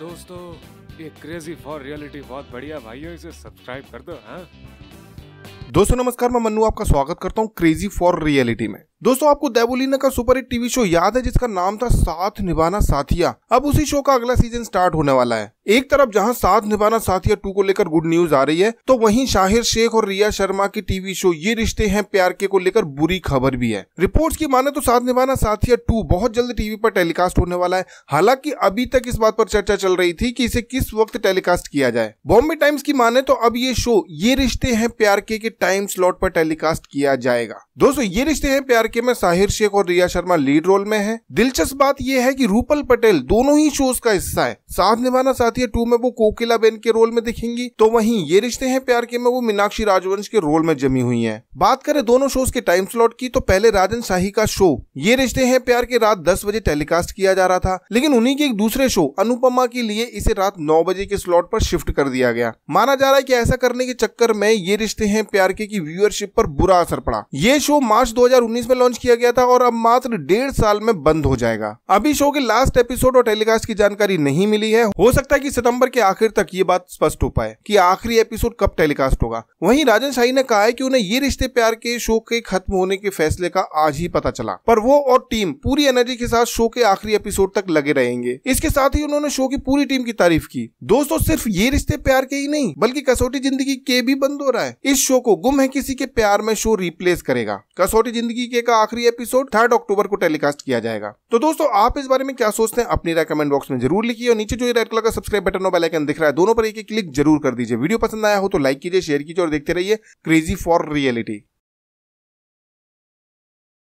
दोस्तों ये crazy for reality बहुत बढ़िया भाइयों इसे सब्सक्राइब कर दो हाँ दोस्तों नमस्कार मैं मनु आपका स्वागत करता हूँ क्रेजी फॉर रियलिटी में दोस्तों आपको देबोलीना का सुपर हिट टीवी शो याद है जिसका नाम था साथ निभाना साथिया अब उसी शो का अगला सीजन स्टार्ट होने वाला है एक तरफ जहां साथ निभाना साथिया टू को लेकर गुड न्यूज आ रही है तो वहीं शाहिर शेख और रिया शर्मा की टीवी शो ये रिश्ते हैं प्यार के को लेकर बुरी खबर भी है रिपोर्ट्स की माने तो साथ निभाना साथिया टू बहुत जल्द टीवी पर टेलीकास्ट होने वाला है हालांकि अभी तक इस बात पर चर्चा चल रही थी कि इसे किस वक्त टेलीकास्ट किया जाए बॉम्बे टाइम्स की माने तो अब ये शो ये रिश्ते हैं प्यार के टाइम स्लॉट पर टेलीकास्ट किया जाएगा दोस्तों ये रिश्ते हैं प्यार लड़के में साहिर शेख और रिया शर्मा लीड रोल में है दिलचस्प बात यह है की रूपल पटेल दोनों ही शोज का हिस्सा है साथ निभाना साथी टू में वो कोकिला बेन के रोल में दिखेंगी तो वही ये रिश्ते हैं प्यार के में वो मीनाक्षी राजवंश के रोल में जमी हुई है बात करें दोनों शोज के टाइम स्लॉट की तो पहले राजन शाही का शो ये रिश्ते हैं प्यार के रात दस बजे टेलीकास्ट किया जा रहा था लेकिन उन्हीं के एक दूसरे शो अनुपमा के लिए इसे रात नौ बजे के स्लॉट पर शिफ्ट कर दिया गया माना जा रहा है कि ऐसा करने के चक्कर में ये रिश्ते हैं प्यार के की व्यूअरशिप पर बुरा असर पड़ा ये शो मार्च 2019 में लॉन्च किया गया था और अब मात्र डेढ़ साल में बंद हो जाएगा अभी शो के लास्ट एपिसोड और टेलीकास्ट की जानकारी नहीं मिली है हो सकता है की सितम्बर के आखिर तक ये बात स्पष्ट हो पाए की आखिरी एपिसोड कब टेलीकास्ट होगा वही राजन शाही ने कहा है की उन्हें ये रिश्ते प्यार के शो के खत्म होने के फैसले का आज ही पता चला पर वो और टीम पूरी एनर्जी के साथ शो के आखिरी एपिसोड तक लगे रहेंगे इसके साथ ही उन्होंने शो की पूरी टीम की तारीफ की दोस्तों सिर्फ ये रिश्ते प्यार के ही नहीं बल्कि कसौटी जिंदगी के भी बंद हो रहा है इस शो को गुम है किसी के प्यार में शो रिप्लेस करेगा कसौटी जिंदगी के एक का आखिरी एपिसोड थर्ड अक्टूबर को टेलीकास्ट किया जाएगा तो दोस्तों आप इस बारे में क्या सोचते हैं अपनी रेकमेंड बॉक्स में जरूर लिखिए और नीचे जो रेड कलर का सब्सक्राइब बटन और बेलाइकन दिख रहा है दोनों पर एक क्लिक जरूर कर दीजिए वीडियो पसंद आया हो तो लाइक कीजिए शेयर कीजिए और देखते रहिए क्रेजी फॉर रियलिटी